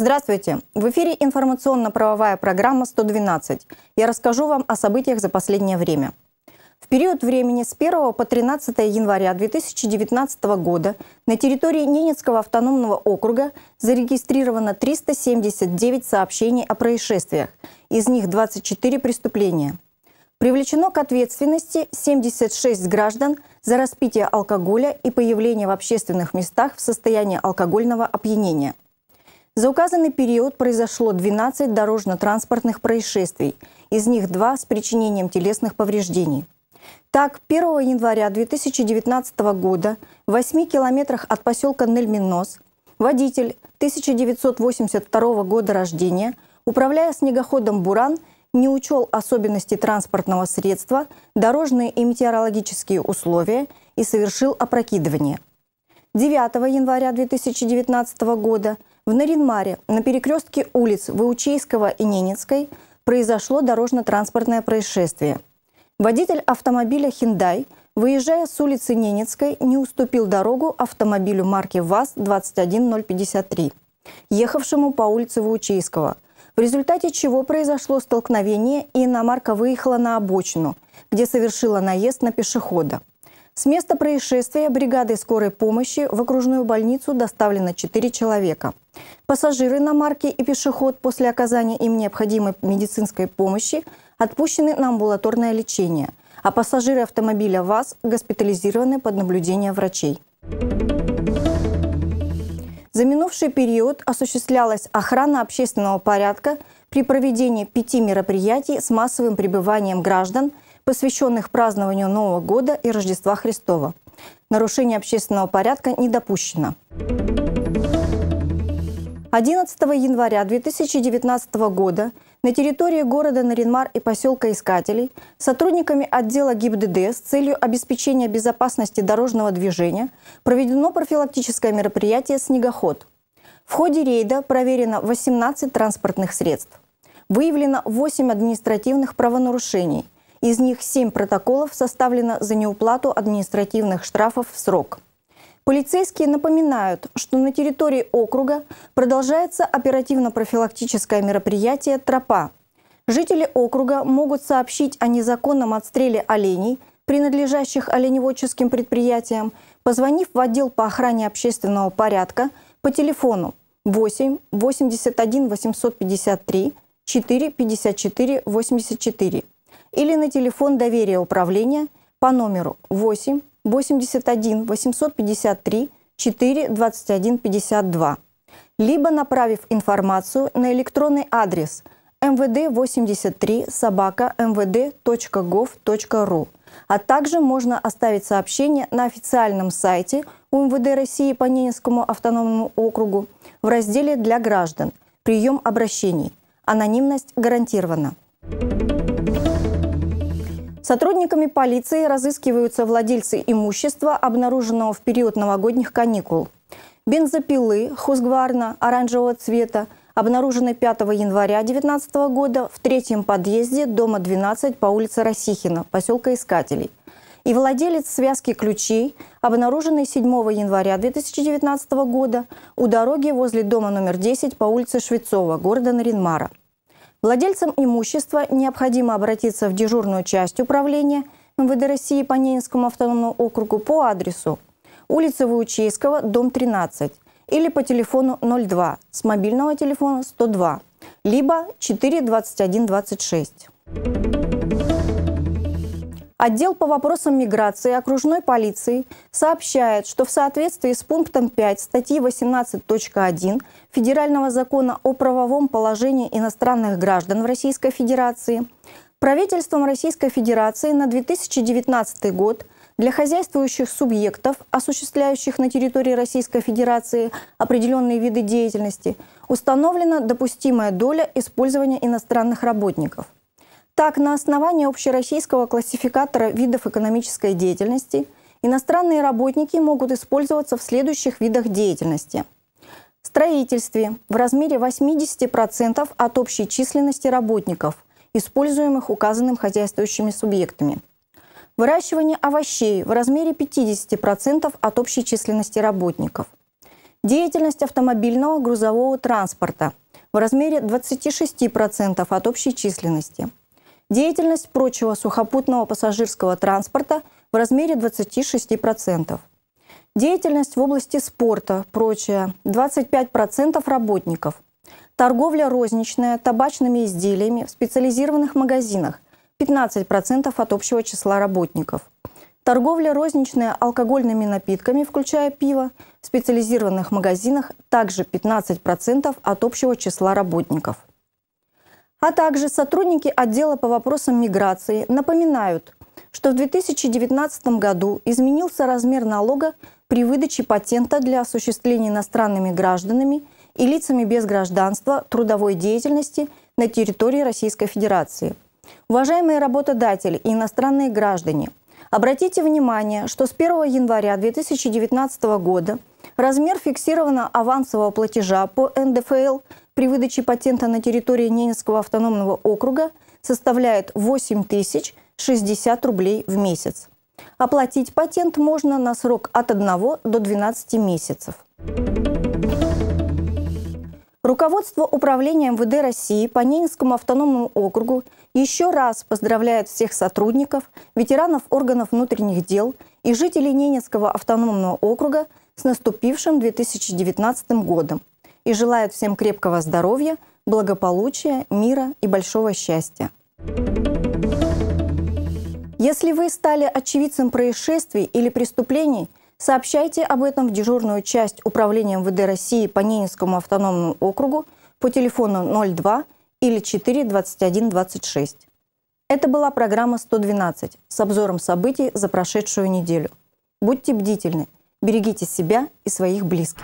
Здравствуйте! В эфире информационно-правовая программа «112». Я расскажу вам о событиях за последнее время. В период времени с 1 по 13 января 2019 года на территории Ненецкого автономного округа зарегистрировано 379 сообщений о происшествиях, из них 24 преступления. Привлечено к ответственности 76 граждан за распитие алкоголя и появление в общественных местах в состоянии алкогольного опьянения. За указанный период произошло 12 дорожно-транспортных происшествий, из них два с причинением телесных повреждений. Так, 1 января 2019 года в 8 километрах от поселка Нельминос водитель 1982 года рождения, управляя снегоходом «Буран», не учел особенности транспортного средства, дорожные и метеорологические условия и совершил опрокидывание. 9 января 2019 года – в Наринмаре на перекрестке улиц Выучейского и Ненецкой произошло дорожно-транспортное происшествие. Водитель автомобиля «Хиндай», выезжая с улицы Ненецкой, не уступил дорогу автомобилю марки ВАЗ-21053, ехавшему по улице Выучейского, в результате чего произошло столкновение, и иномарка выехала на обочину, где совершила наезд на пешехода. С места происшествия бригадой скорой помощи в окружную больницу доставлено 4 человека. Пассажиры на марке и пешеход после оказания им необходимой медицинской помощи отпущены на амбулаторное лечение, а пассажиры автомобиля ВАЗ госпитализированы под наблюдение врачей. За минувший период осуществлялась охрана общественного порядка при проведении пяти мероприятий с массовым пребыванием граждан, посвященных празднованию Нового года и Рождества Христова. Нарушение общественного порядка не допущено. 11 января 2019 года на территории города Наринмар и поселка Искателей сотрудниками отдела ГИБДД с целью обеспечения безопасности дорожного движения проведено профилактическое мероприятие «Снегоход». В ходе рейда проверено 18 транспортных средств. Выявлено 8 административных правонарушений. Из них 7 протоколов составлено за неуплату административных штрафов в срок – Полицейские напоминают, что на территории округа продолжается оперативно-профилактическое мероприятие «Тропа». Жители округа могут сообщить о незаконном отстреле оленей, принадлежащих оленеводческим предприятиям, позвонив в отдел по охране общественного порядка по телефону 8 81 853 4 54 84 или на телефон доверия управления по номеру 8 81 853 4 21 52, либо направив информацию на электронный адрес мвд83 эм собака мвд.gov.ru. Эм а также можно оставить сообщение на официальном сайте у эм МВД России по Ненецкому автономному округу в разделе «Для граждан. Прием обращений». Анонимность гарантирована. Thank you Сотрудниками полиции разыскиваются владельцы имущества, обнаруженного в период новогодних каникул. Бензопилы Хузгварна оранжевого цвета обнаружены 5 января 2019 года в третьем подъезде дома 12 по улице Росихина, поселка Искателей. И владелец связки ключей, обнаруженный 7 января 2019 года у дороги возле дома номер 10 по улице Швецова, города Наринмара. Владельцам имущества необходимо обратиться в дежурную часть управления МВД России по Ненинскому автономному округу по адресу улица Ваучейского, дом 13 или по телефону 02 с мобильного телефона 102, либо 42126. Отдел по вопросам миграции окружной полиции сообщает, что в соответствии с пунктом 5 статьи 18.1 Федерального закона о правовом положении иностранных граждан в Российской Федерации правительством Российской Федерации на 2019 год для хозяйствующих субъектов, осуществляющих на территории Российской Федерации определенные виды деятельности, установлена допустимая доля использования иностранных работников – так, на основании общероссийского классификатора видов экономической деятельности иностранные работники могут использоваться в следующих видах деятельности. В строительстве в размере 80% от общей численности работников, используемых указанным хозяйствующими субъектами. Выращивание овощей в размере 50% от общей численности работников. Деятельность автомобильного грузового транспорта в размере 26% от общей численности – деятельность прочего сухопутного пассажирского транспорта в размере 26%. Деятельность в области спорта, прочее, 25% работников. Торговля розничная, табачными изделиями в специализированных магазинах, 15% от общего числа работников. Торговля розничная алкогольными напитками, включая пиво, в специализированных магазинах также 15% от общего числа работников. А также сотрудники отдела по вопросам миграции напоминают, что в 2019 году изменился размер налога при выдаче патента для осуществления иностранными гражданами и лицами без гражданства трудовой деятельности на территории Российской Федерации. Уважаемые работодатели и иностранные граждане, обратите внимание, что с 1 января 2019 года размер фиксированного авансового платежа по НДФЛ при выдаче патента на территории Ненецкого автономного округа составляет 8 тысяч рублей в месяц. Оплатить патент можно на срок от 1 до 12 месяцев. Руководство Управления МВД России по Ненецкому автономному округу еще раз поздравляет всех сотрудников, ветеранов органов внутренних дел и жителей Ненецкого автономного округа с наступившим 2019 годом и желают всем крепкого здоровья, благополучия, мира и большого счастья. Если вы стали очевидцем происшествий или преступлений, сообщайте об этом в дежурную часть Управления МВД России по Ненецкому автономному округу по телефону 02 или 4 21 26. Это была программа 112 с обзором событий за прошедшую неделю. Будьте бдительны, берегите себя и своих близких.